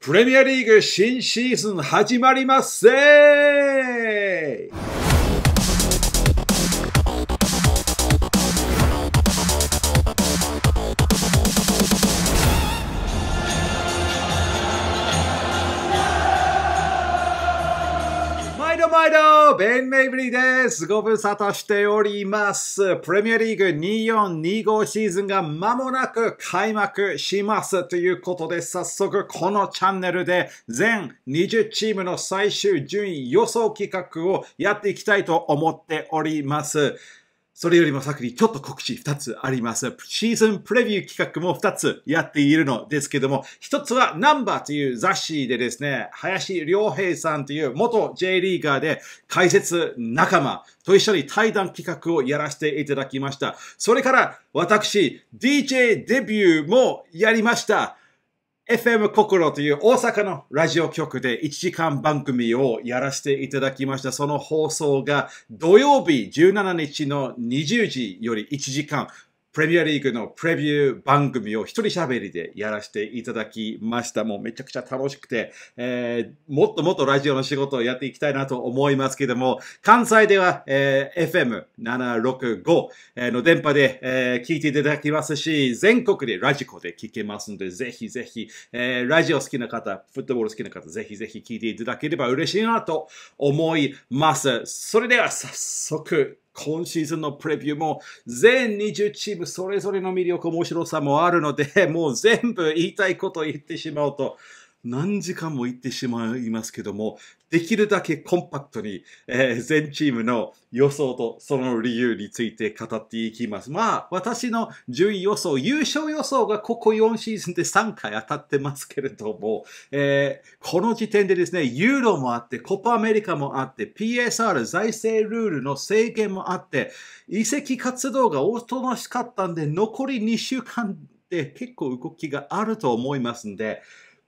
プレミアリーグ新シーズン始まりますせー毎度、ベン・メイブリーです。ご無沙汰しております。プレミアリーグ2425シーズンが間もなく開幕します。ということで、早速このチャンネルで全20チームの最終順位予想企画をやっていきたいと思っております。それよりも先にちょっと告知2つあります。シーズンプレビュー企画も2つやっているのですけども、1つはナンバーという雑誌でですね、林良平さんという元 J リーガーで解説仲間と一緒に対談企画をやらせていただきました。それから私、DJ デビューもやりました。FM 心という大阪のラジオ局で1時間番組をやらせていただきました。その放送が土曜日17日の20時より1時間プレミアリーグのプレビュー番組を一人喋りでやらせていただきました。もうめちゃくちゃ楽しくて、えー、もっともっとラジオの仕事をやっていきたいなと思いますけども、関西では、えー、FM765 の電波で、えー、聞いていただきますし、全国でラジコで聞けますので、ぜひぜひ、えー、ラジオ好きな方、フットボール好きな方、ぜひぜひ聞いていただければ嬉しいなと思います。それでは早速、今シーズンのプレビューも全20チームそれぞれの魅力、面白さもあるので、もう全部言いたいこと言ってしまうと、何時間も行ってしまいますけども、できるだけコンパクトに、えー、全チームの予想とその理由について語っていきます。まあ、私の順位予想、優勝予想がここ4シーズンで3回当たってますけれども、えー、この時点でですね、ユーロもあって、コパアメリカもあって、PSR 財政ルールの制限もあって、移籍活動がおとなしかったんで、残り2週間で結構動きがあると思いますんで、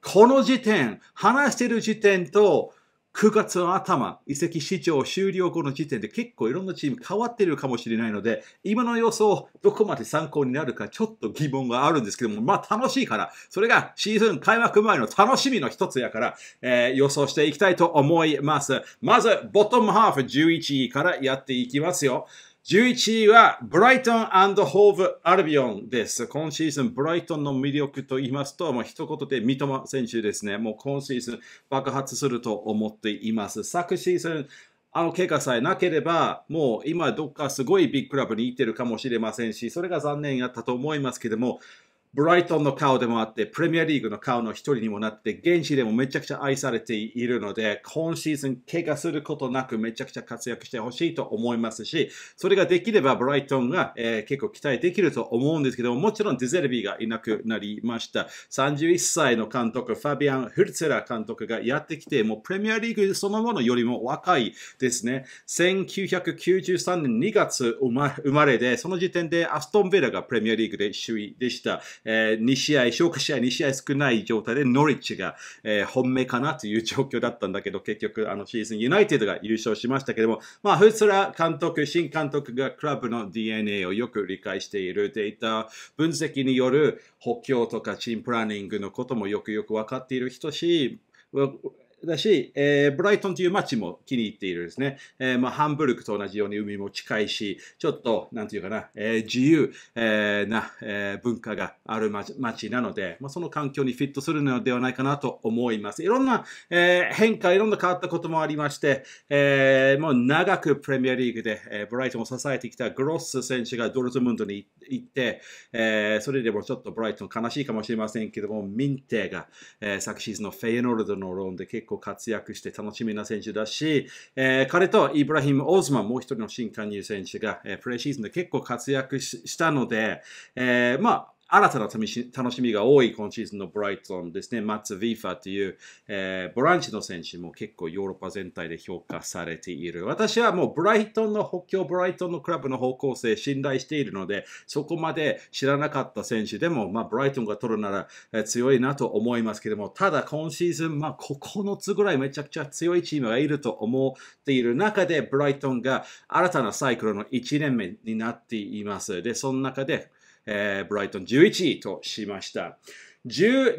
この時点、話してる時点と、9月の頭、移籍市長終了後の時点で結構いろんなチーム変わってるかもしれないので、今の予想、どこまで参考になるかちょっと疑問があるんですけども、まあ楽しいから、それがシーズン開幕前の楽しみの一つやから、えー、予想していきたいと思います。まず、ボトムハーフ11位からやっていきますよ。11位はブライトンホーブ・アルビオンです。今シーズン、ブライトンの魅力と言いますと、もう一言で三笘選手ですね。もう今シーズン爆発すると思っています。昨シーズン、あの怪我さえなければ、もう今どっかすごいビッグクラブに行ってるかもしれませんし、それが残念やったと思いますけども、ブライトンの顔でもあって、プレミアリーグの顔の一人にもなって、現地でもめちゃくちゃ愛されているので、今シーズン怪我することなくめちゃくちゃ活躍してほしいと思いますし、それができればブライトンが、えー、結構期待できると思うんですけども、もちろんデゼルビーがいなくなりました。31歳の監督、ファビアン・フルツェラ監督がやってきて、もうプレミアリーグそのものよりも若いですね。1993年2月生まれで、その時点でアストン・ベラがプレミアリーグで首位でした。えー、2試合、消化試合2試合少ない状態でノリッチが、えー、本命かなという状況だったんだけど、結局あのシーズンユナイテッドが優勝しましたけども、まあ、フスラ監督、新監督がクラブの DNA をよく理解しているデータ分析による補強とかチームプランニングのこともよくよく分かっている人し、だし、えー、ブライトンという街も気に入っているですね。えー、まあ、ハンブルクと同じように海も近いし、ちょっと、なんていうかな、えー、自由、えー、な、えー、文化がある街なので、まあ、その環境にフィットするのではないかなと思います。いろんな、えー、変化、いろんな変わったこともありまして、えー、もう長くプレミアリーグで、えー、ブライトンを支えてきたグロッス選手がドルトムンドにいって、えー、それでもちょっとブライトン悲しいかもしれませんけども、ミンテが、えー、昨シーズンのフェイノルドのローンで結構活躍して楽しみな選手だし、えー、彼とイブラヒム・オーズマン、もう一人の新加入選手が、えー、プレーシーズンで結構活躍したので、えー、まあ、新たな楽しみが多い今シーズンのブライトンですね。マッツ・ヴィーファという、えー、ボランチの選手も結構ヨーロッパ全体で評価されている。私はもうブライトンの補強、ブライトンのクラブの方向性信頼しているので、そこまで知らなかった選手でも、まあ、ブライトンが取るなら、えー、強いなと思いますけども、ただ今シーズン、まあ、9つぐらいめちゃくちゃ強いチームがいると思っている中で、ブライトンが新たなサイクルの1年目になっています。で、その中で、えー、ブライトン11位としました。12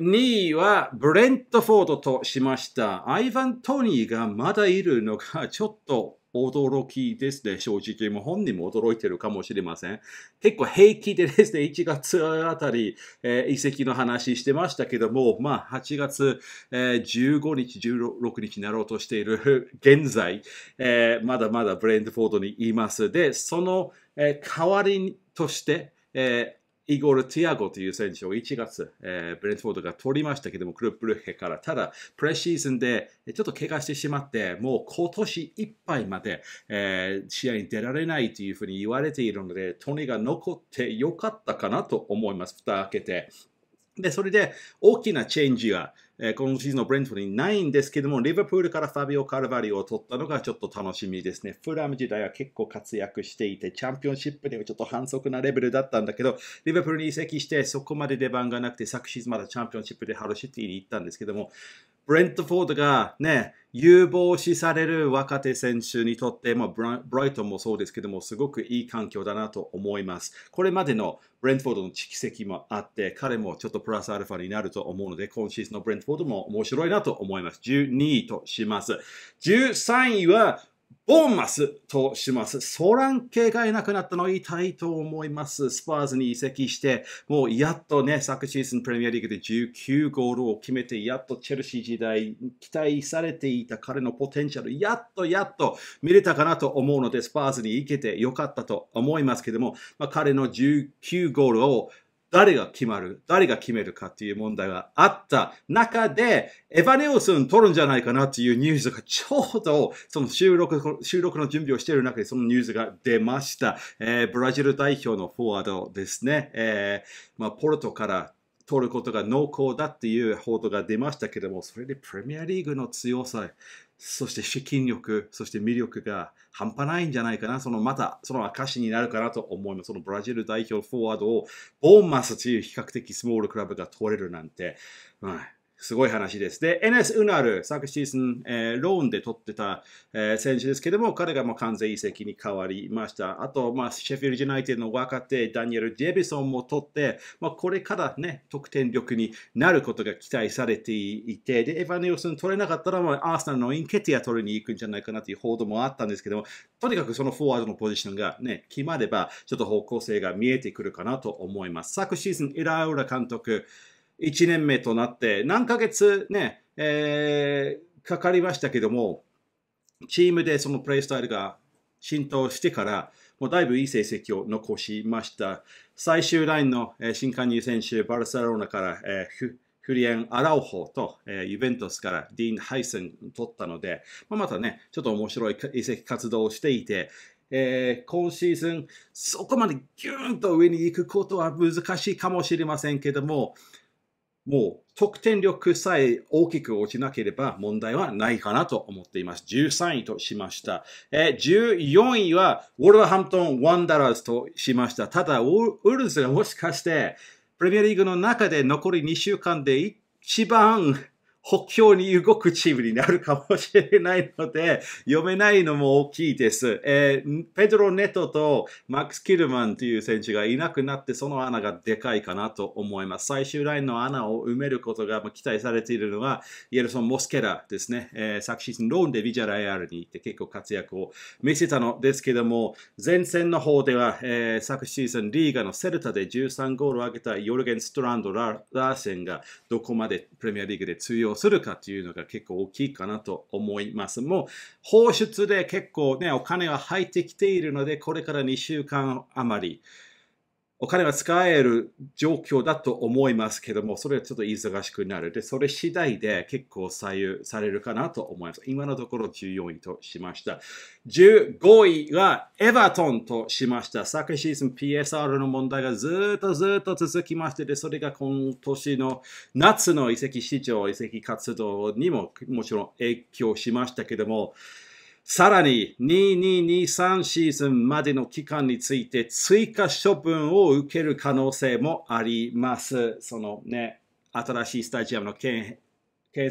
位はブレントフォードとしました。アイヴァン・トニーがまだいるのがちょっと驚きですね。正直、も本人も驚いてるかもしれません。結構平気でですね、1月あたり、えー、遺跡の話してましたけども、まあ、8月、えー、15日、16日になろうとしている 現在、えー、まだまだブレンドフォードにいます。で、その、えー、代わりとして、えー、イゴール・ティアゴという選手を1月、えー、ブレントフォードが取りましたけども、クルップルヘから。ただ、プレシーズンでちょっと怪我してしまって、もう今年いっぱいまで、えー、試合に出られないというふうに言われているので、トニーが残ってよかったかなと思います。蓋開けて。で、それで大きなチェンジが、え今シーズンのブレントフォーにないんですけども、リバプールからファビオ・カルバリを取ったのがちょっと楽しみですね。フラム時代は結構活躍していて、チャンピオンシップではちょっと反則なレベルだったんだけど、リバプールに移籍して、そこまで出番がなくて、昨シーズンまだチャンピオンシップでハロシティに行ったんですけども、ブレントフォードがね、有望視される若手選手にとって、まあ、ブライトンもそうですけども、すごくいい環境だなと思います。これまでのブレントフォードの蓄積もあって、彼もちょっとプラスアルファになると思うので、今シーズンのブレントフォードも面白いなと思います。12位とします。13位は、ボーンマスとします。ソラン系がいなくなったの痛いと思います。スパーズに移籍して、もうやっとね、昨シーズンプレミアリーグで19ゴールを決めて、やっとチェルシー時代期待されていた彼のポテンシャル、やっとやっと見れたかなと思うので、スパーズに行けてよかったと思いますけども、まあ、彼の19ゴールを誰が決まる、誰が決めるかっていう問題があった中で、エヴァネオスン取るんじゃないかなっていうニュースがちょうど、その収録、収録の準備をしている中でそのニュースが出ました。えー、ブラジル代表のフォワードですね。えー、まあ、ポルトから取ることが濃厚だっていう報道が出ましたけども、それでプレミアリーグの強さ、そして資金力、そして魅力が半端ないんじゃないかな、そのまたその証になるかなと思います。そのブラジル代表フォワードをボーマスという比較的スモールクラブが取れるなんて、うんすごい話です。で、NS ウナル、昨シーズン、えー、ローンで取ってた、えー、選手ですけども、彼がもう完全移籍に変わりました。あと、まあ、シェフィールジュナイテッドの若手、ダニエル・デビソンも取って、まあ、これからね、得点力になることが期待されていて、で、エヴァネオスン取れなかったら、まあ、アーサナルのインケティア取りに行くんじゃないかなという報道もあったんですけども、とにかくそのフォワードのポジションがね、決まれば、ちょっと方向性が見えてくるかなと思います。昨シーズン、イラウラ監督、1年目となって、何ヶ月ね、えー、かかりましたけども、チームでそのプレイスタイルが浸透してから、もうだいぶいい成績を残しました。最終ラインの新加入選手、バルセロナから、えーフリエン・アラオホと、えー、ユベントスからディーン・ハイセン取ったので、まあ、またね、ちょっと面白い移籍活動をしていて、えー、今シーズン、そこまでギューンと上に行くことは難しいかもしれませんけども、もう得点力さえ大きく落ちなければ問題はないかなと思っています。13位としました。え14位はウォルハントン・ワンダラーズとしました。ただ、ウルズがもしかしてプレミアリーグの中で残り2週間で一番北京に動くチームになるかもしれないので、読めないのも大きいです。えー、ペドロ・ネトとマックス・キルマンという選手がいなくなって、その穴がでかいかなと思います。最終ラインの穴を埋めることが期待されているのは、イエルソン・モスケラですね。えー、昨シーズンローンでビジャライアルに行って結構活躍を見せたのですけども、前線の方では、えー、昨シーズンリーガのセルタで13ゴールを挙げたヨルゲン・ストランド・ラーセンがどこまでプレミアリーグで通用をするかというのが結構大きいかなと思います。もう放出で結構ね、お金が入ってきているので、これから2週間余り、お金は使える状況だと思いますけども、それはちょっと忙しくなる。で、それ次第で結構左右されるかなと思います。今のところ14位としました。15位はエバトンとしました。昨シーズン PSR の問題がずっとずっと続きまして、で、それが今年の夏の移籍市場、移籍活動にももちろん影響しましたけども、さらに2223シーズンまでの期間について追加処分を受ける可能性もあります。そのね、新しいスタジアムの建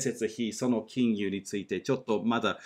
設費、その金融についてちょっとまだ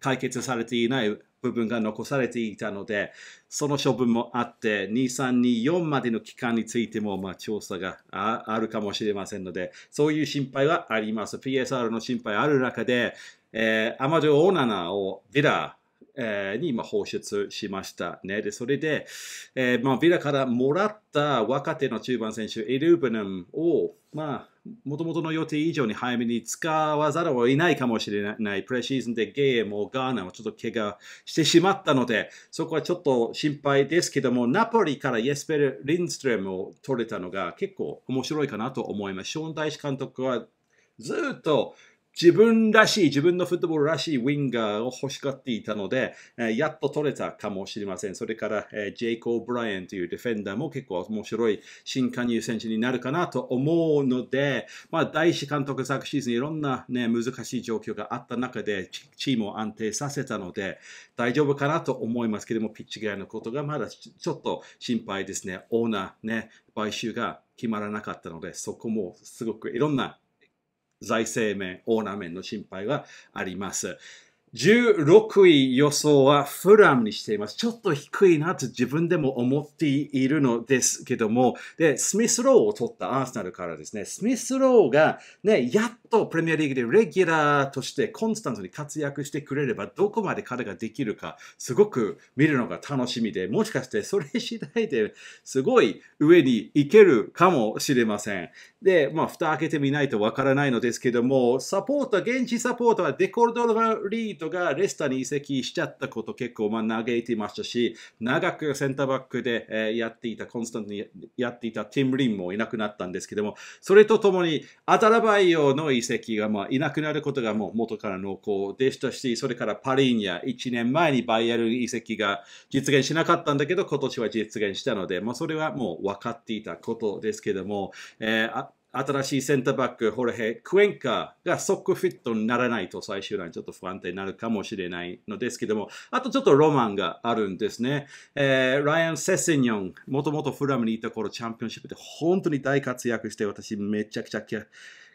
解決されていない部分が残されていたので、その処分もあって、2324までの期間についても、まあ、調査があるかもしれませんので、そういう心配はあります。PSR の心配ある中で、えー、アマドオーナナをヴィラ、えー、に今放出しましたね。で、それで、えー、まあ、ヴィラからもらった若手の中盤選手、エルブナムを、まあ、もともとの予定以上に早めに使わざるを得ないかもしれない。プレシーズンでゲームをガーナはちょっと怪我してしまったので、そこはちょっと心配ですけども、ナポリからイエスペル・リンストレムを取れたのが結構面白いかなと思います。ショーン大使監督はずっと自分らしい、自分のフットボールらしいウィンガーを欲しがっていたので、やっと取れたかもしれません。それから、ジェイコー・ブライアンというディフェンダーも結構面白い新加入選手になるかなと思うので、まあ、大志監督昨シーズンいろんな、ね、難しい状況があった中でチームを安定させたので、大丈夫かなと思いますけども、ピッチ外のことがまだちょっと心配ですね。オーナーね、買収が決まらなかったので、そこもすごくいろんな財政面、オーナー面の心配があります。16位予想はフラムにしています。ちょっと低いなと自分でも思っているのですけども、で、スミスローを取ったアーセナルからですね、スミスローがね、やっとプレミアリーグでレギュラーとしてコンスタントに活躍してくれれば、どこまで彼ができるか、すごく見るのが楽しみで、もしかしてそれ次第ですごい上に行けるかもしれません。で、まあ、蓋開けてみないとわからないのですけども、サポーター、現地サポーーはデコルドラリートがレスタに移籍しちゃったこと結構まあ嘆いていましたし、長くセンターバックで、えやっていた、コンスタントにやっていたティム・リンもいなくなったんですけども、それとともに、アタラバイオの移籍がまあいなくなることがもう元から濃厚でしたし、それからパリーニャ、1年前にバイエル移籍が実現しなかったんだけど、今年は実現したので、まあ、それはもう分かっていたことですけども、えー新しいセンターバック、ホルヘ、クエンカが即フィットにならないと最終ラインちょっと不安定になるかもしれないのですけども、あとちょっとロマンがあるんですね。えー、ライアン・セセニョン、もともとフラムにいた頃チャンピオンシップで本当に大活躍して私めちゃくちゃ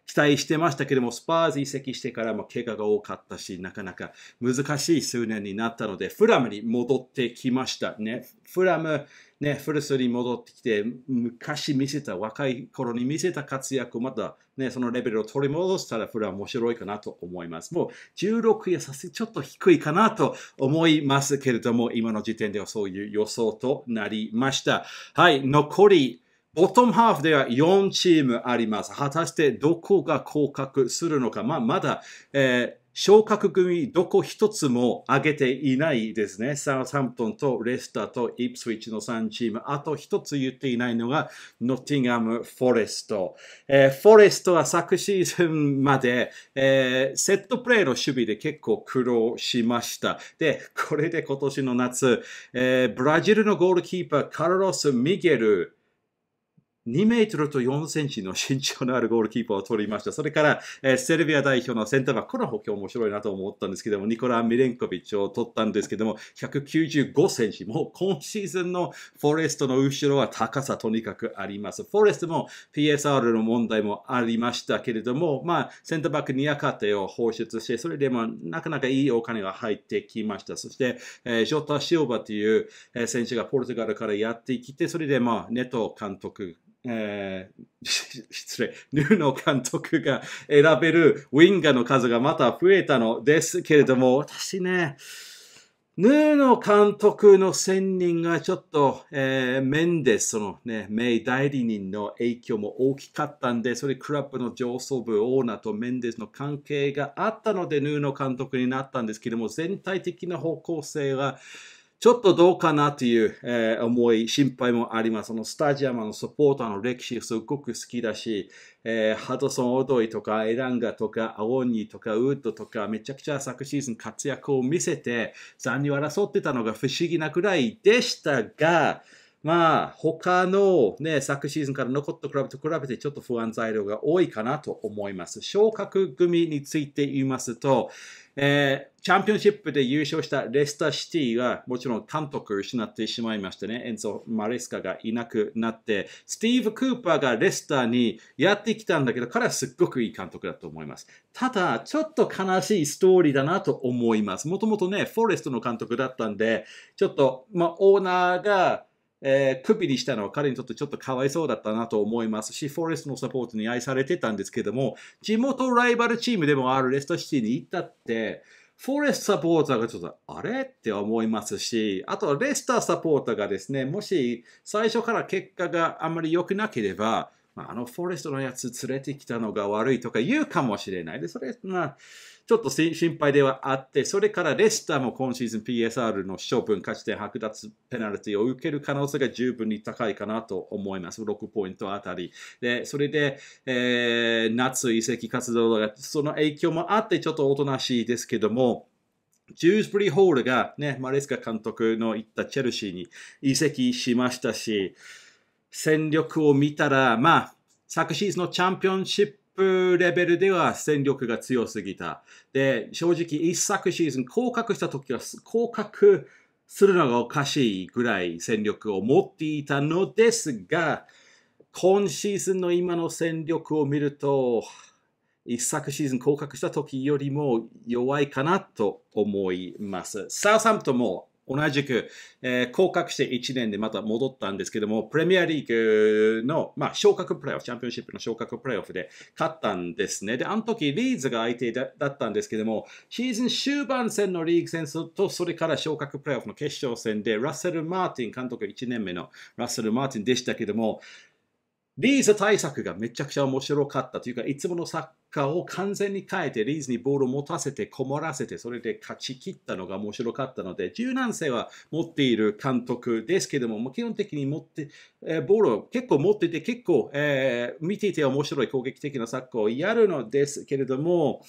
期待してましたけども、スパーズ移籍してからも怪我が多かったし、なかなか難しい数年になったので、フラムに戻ってきましたね。フラム、ね、フルスに戻ってきて、昔見せた、若い頃に見せた活躍、をまた、ね、そのレベルを取り戻したら、フラは面白いかなと思います。もう16位はさすちょっと低いかなと思いますけれども、今の時点ではそういう予想となりました。はい、残りボトムハーフでは4チームあります。果たしてどこが降格するのか、まあ、まだ、えー、昇格組どこ一つも上げていないですね。サウサンプトンとレスターとイプスウィッチの3チーム。あと一つ言っていないのがノッティンガム・フォレスト。えー、フォレストは昨シーズンまで、えー、セットプレーの守備で結構苦労しました。で、これで今年の夏、えー、ブラジルのゴールキーパーカルロス・ミゲル2メートルと4センチの身長のあるゴールキーパーを取りました。それから、えー、セルビア代表のセンターバック、この補強面白いなと思ったんですけども、ニコラ・ミレンコビッチを取ったんですけども、195センチ、もう今シーズンのフォレストの後ろは高さとにかくあります。フォレストも PSR の問題もありましたけれども、まあ、センターバックにか手を放出して、それでもなかなかいいお金が入ってきました。そして、えー、ジョタ・シオバという選手がポルトガルからやってきて、それでまあ、ネト監督えー、失礼、ヌーの監督が選べるウィンガーの数がまた増えたのですけれども、私ね、ヌーの監督の選任がちょっと、えー、デス、そのね、名代理人の影響も大きかったんで、それクラブの上層部オーナーとメンデスの関係があったので、ヌーの監督になったんですけども、全体的な方向性は、ちょっとどうかなという、えー、思い、心配もあります。そのスタジアムのサポーターの歴史すごく好きだし、えー、ハドソン・オドイとかエランガとかアオニーとかウッドとかめちゃくちゃ昨シーズン活躍を見せて残留を争ってたのが不思議なくらいでしたが、まあ、他のね、昨シーズンから残ったクラブと比べてちょっと不安材料が多いかなと思います。昇格組について言いますと、えー、チャンピオンシップで優勝したレスターシティがもちろん監督を失ってしまいましてね、エンゾ・マレスカがいなくなって、スティーブ・クーパーがレスターにやってきたんだけど、彼はすっごくいい監督だと思います。ただ、ちょっと悲しいストーリーだなと思います。もともとね、フォレストの監督だったんで、ちょっと、まあ、オーナーが、えー、クビにしたのは彼にとってちょっとかわいそうだったなと思いますし、フォレストのサポートに愛されてたんですけども、地元ライバルチームでもあるレストシティに行ったって、フォレストサポーターがちょっと、あれって思いますし、あとはレスターサポーターがですね、もし最初から結果があんまり良くなければ、あのフォレストのやつ連れてきたのが悪いとか言うかもしれない。で、それ、まあ、ちょっと心配ではあって、それからレスターも今シーズン PSR の処分、勝ち点剥奪ペナルティを受ける可能性が十分に高いかなと思います。6ポイントあたり。で、それで、えー、夏移籍活動が、その影響もあってちょっとおとなしいですけども、ジュースブリー・ホールがね、マレスカ監督の言ったチェルシーに移籍しましたし、戦力を見たら、まあ、昨シーズンのチャンピオンシッププレベルでは戦力が強すぎた。で、正直一昨シーズン降格した時は降格するのがおかしいぐらい戦力を持っていたのですが、今シーズンの今の戦力を見ると、一昨シーズン降格した時よりも弱いかなと思います。サウサンプトも同じく、えー、降格して1年でまた戻ったんですけども、プレミアリーグの、まあ、昇格プレーオフ、チャンピオンシップの昇格プレーオフで勝ったんですね。で、あの時、リーズが相手だったんですけども、シーズン終盤戦のリーグ戦と、それから昇格プレーオフの決勝戦で、ラッセル・マーティン、監督1年目のラッセル・マーティンでしたけども、リーズ対策がめちゃくちゃ面白かったというか、いつものサッカーを完全に変えて、リーズにボールを持たせて、困らせて、それで勝ち切ったのが面白かったので、柔軟性は持っている監督ですけども、基本的に持って、えー、ボールを結構持ってて、結構、えー、見ていて面白い攻撃的なサッカーをやるのですけれども、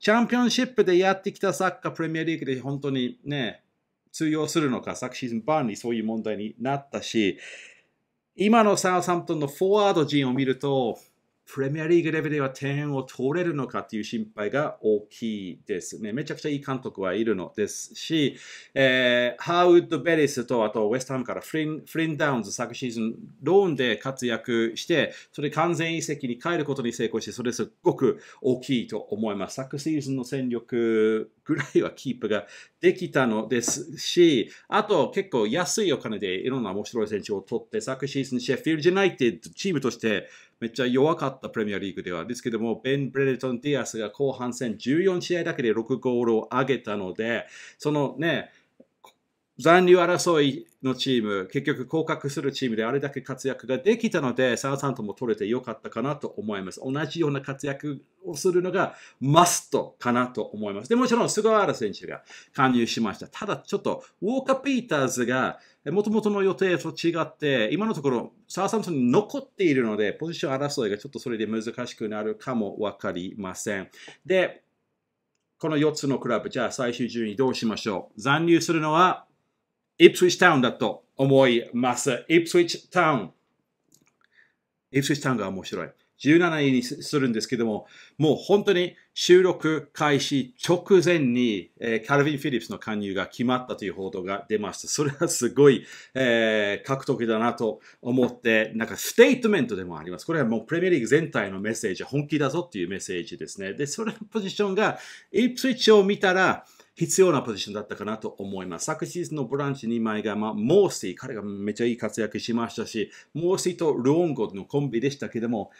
チャンピオンシップでやってきたサッカー、プレミアリーグで本当にね、通用するのか、昨シーズンバーンにそういう問題になったし、今のサウサンプトンのフォワード陣を見ると、プレミアリーグレベルでは点を取れるのかという心配が大きいですね。めちゃくちゃいい監督はいるのですし、えー、ハーウッド・ベリスとあとウェストハムからフリン・フリンダウンズ昨シーズンローンで活躍して、それ完全移籍に帰ることに成功して、それすごく大きいと思います。昨シーズンの戦力ぐらいはキープができたのですし、あと結構安いお金でいろんな面白い選手を取って、昨シーズンシェフィールジュナイテッドチームとしてめっちゃ弱かったプレミアリーグではですけども、ベン・ブレルトン・ディアスが後半戦14試合だけで6ゴールを上げたので、そのね、残留争いのチーム、結局降格するチームであれだけ活躍ができたので、サウサントも取れてよかったかなと思います。同じような活躍をするのがマストかなと思います。で、もちろん菅原選手が加入しました。ただちょっとウォーカー・ピーターズがもともとの予定と違って、今のところサウサントに残っているので、ポジション争いがちょっとそれで難しくなるかもわかりません。で、この4つのクラブ、じゃあ最終順位どうしましょう。残留するのはイプスウィッチタウンだと思います。イプスウィッチタウン。イプスウィッチタウンが面白い。17位にするんですけども、もう本当に収録開始直前に、えー、カルビン・フィリップスの加入が決まったという報道が出ました。それはすごい、えー、獲得だなと思って、なんかステートメントでもあります。これはもうプレミアリーグ全体のメッセージ、本気だぞっていうメッセージですね。で、それのポジションが、イプスイッチを見たら、必要なポジションだったかなと思います。昨ンのブランチ2枚が、まあ、モーシー、彼がめっちゃいい活躍しましたし、モーシーとルオンゴのコンビでしたけども、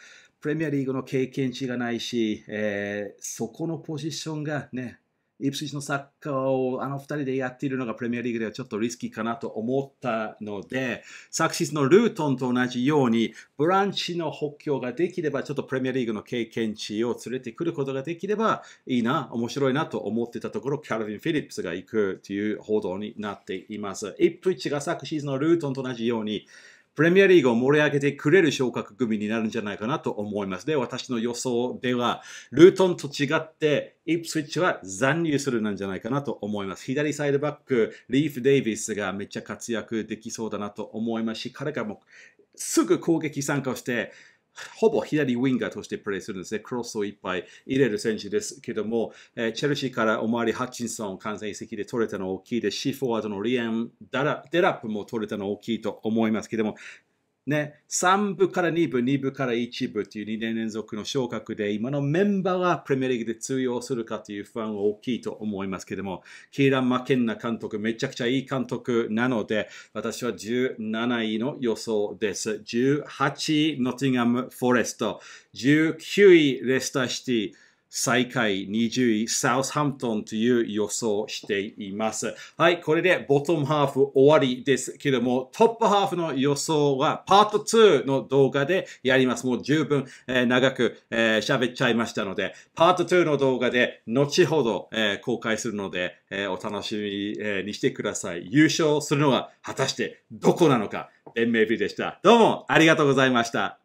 プレミアリーグの経験値がないし、えー、そこのポジションがね、イプシスのサッカーをあの2人でやっているのがプレミアリーグではちょっとリスキーかなと思ったので、昨シーズンのルートンと同じように、ブランチの補強ができれば、ちょっとプレミアリーグの経験値を連れてくることができればいいな、面白いなと思ってたところ、キャルリン・フィリップスが行くという報道になっています。イプイチが昨シーズンのルートンと同じように、プレミアリーグを盛り上げてくれる昇格組になるんじゃないかなと思います。で、私の予想では、ルートンと違って、イプスイッチは残留するなんじゃないかなと思います。左サイドバック、リーフ・デイビスがめっちゃ活躍できそうだなと思いますし、彼がもうすぐ攻撃参加をして、ほぼ左ウィンガーとしてプレーするんですね。クロスをいっぱい入れる選手ですけども、えー、チェルシーからオマーリハッチンソン完全移籍で取れたの大きいですフォワードのリエン・デラップも取れたの大きいと思いますけども、ね、3部から2部、2部から1部という2年連続の昇格で、今のメンバーがプレミアリーグで通用するかという不安は大きいと思いますけども、キーラン・マケンナ監督、めちゃくちゃいい監督なので、私は17位の予想です。18位、ノッティンガム・フォレスト、19位、レスター・シティ、最下位20位、サウスハントンという予想をしています。はい、これでボトムハーフ終わりですけども、トップハーフの予想はパート2の動画でやります。もう十分、えー、長く喋、えー、っちゃいましたので、パート2の動画で後ほど、えー、公開するので、えー、お楽しみにしてください。優勝するのは果たしてどこなのか、m ンメでした。どうもありがとうございました。